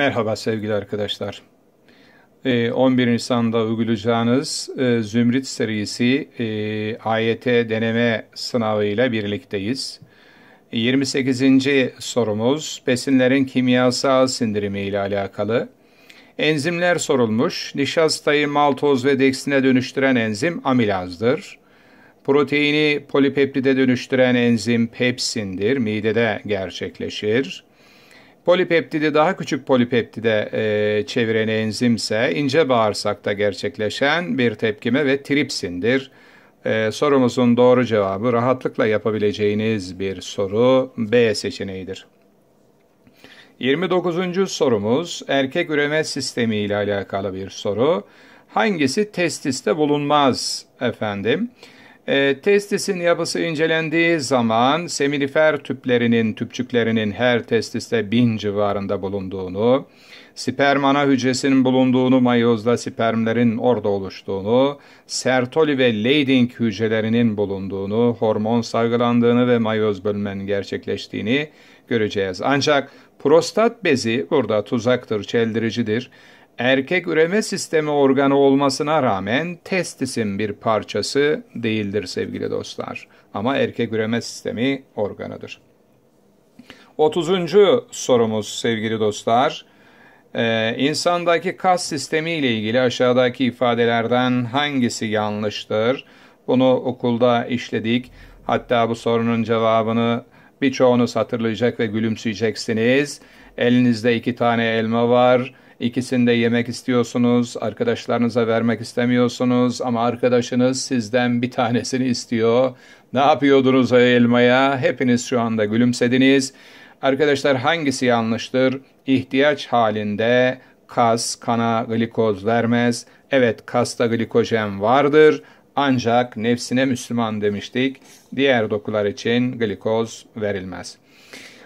Merhaba sevgili arkadaşlar. 11 ee, Nisan'da uygulayacağınız e, Zümrüt serisi e, AYT deneme sınavı ile birlikteyiz. 28. sorumuz besinlerin kimyasal sindirimi ile alakalı. Enzimler sorulmuş. Nişastayı maltoz ve deksine dönüştüren enzim amilazdır. Proteini polipeptide dönüştüren enzim pepsindir. Midede gerçekleşir. Polipeptidi daha küçük polipeptide e, çeviren enzimse ince bağırsakta gerçekleşen bir tepkime ve tripsindir. E, sorumuzun doğru cevabı rahatlıkla yapabileceğiniz bir soru B seçeneğidir. 29. sorumuz erkek üreme sistemi ile alakalı bir soru. Hangisi testiste bulunmaz efendim? E, testisin yapısı incelendiği zaman seminifer tüplerinin, tüpçüklerinin her testiste bin civarında bulunduğunu, spermana hücresinin bulunduğunu, mayozda spermlerin orada oluştuğunu, sertoli ve Leydig hücrelerinin bulunduğunu, hormon salgılandığını ve mayoz bölmenin gerçekleştiğini göreceğiz. Ancak prostat bezi burada tuzaktır, çeldiricidir erkek üreme sistemi organı olmasına rağmen testisin bir parçası değildir sevgili dostlar. Ama erkek üreme sistemi organıdır. 30. sorumuz sevgili dostlar. Ee, insandaki kas sistemi ile ilgili aşağıdaki ifadelerden hangisi yanlıştır? Bunu okulda işledik. Hatta bu sorunun cevabını birçoğunuz hatırlayacak ve gülümseyeceksiniz. Elinizde iki tane elma var İkisini de yemek istiyorsunuz, arkadaşlarınıza vermek istemiyorsunuz ama arkadaşınız sizden bir tanesini istiyor. Ne yapıyordunuz o elmaya? Hepiniz şu anda gülümsediniz. Arkadaşlar hangisi yanlıştır? İhtiyaç halinde kas kana glikoz vermez. Evet kasta glikojen vardır ancak nefsine Müslüman demiştik. Diğer dokular için glikoz verilmez.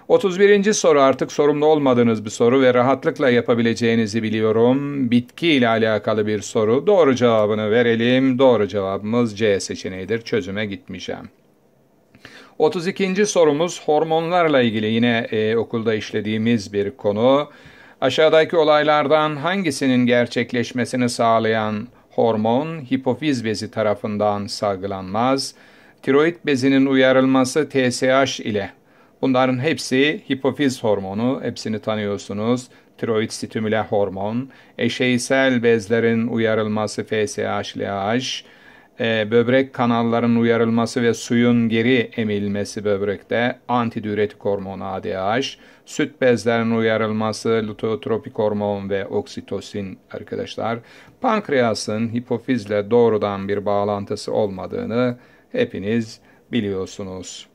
31. soru artık sorumlu olmadığınız bir soru ve rahatlıkla yapabileceğinizi biliyorum. Bitki ile alakalı bir soru. Doğru cevabını verelim. Doğru cevabımız C seçeneğidir. Çözüme gitmeyeceğim. 32. sorumuz hormonlarla ilgili yine e, okulda işlediğimiz bir konu. Aşağıdaki olaylardan hangisinin gerçekleşmesini sağlayan hormon hipofiz bezi tarafından salgılanmaz? Tiroid bezinin uyarılması TSH ile Bunların hepsi hipofiz hormonu, hepsini tanıyorsunuz. Tiroid stimüle hormon, eşeysel bezlerin uyarılması FSH-LH, e, böbrek kanallarının uyarılması ve suyun geri emilmesi böbrekte antidiüretik hormon ADH, süt bezlerinin uyarılması luteotropik hormon ve oksitosin arkadaşlar. Pankreasın hipofizle doğrudan bir bağlantısı olmadığını hepiniz biliyorsunuz.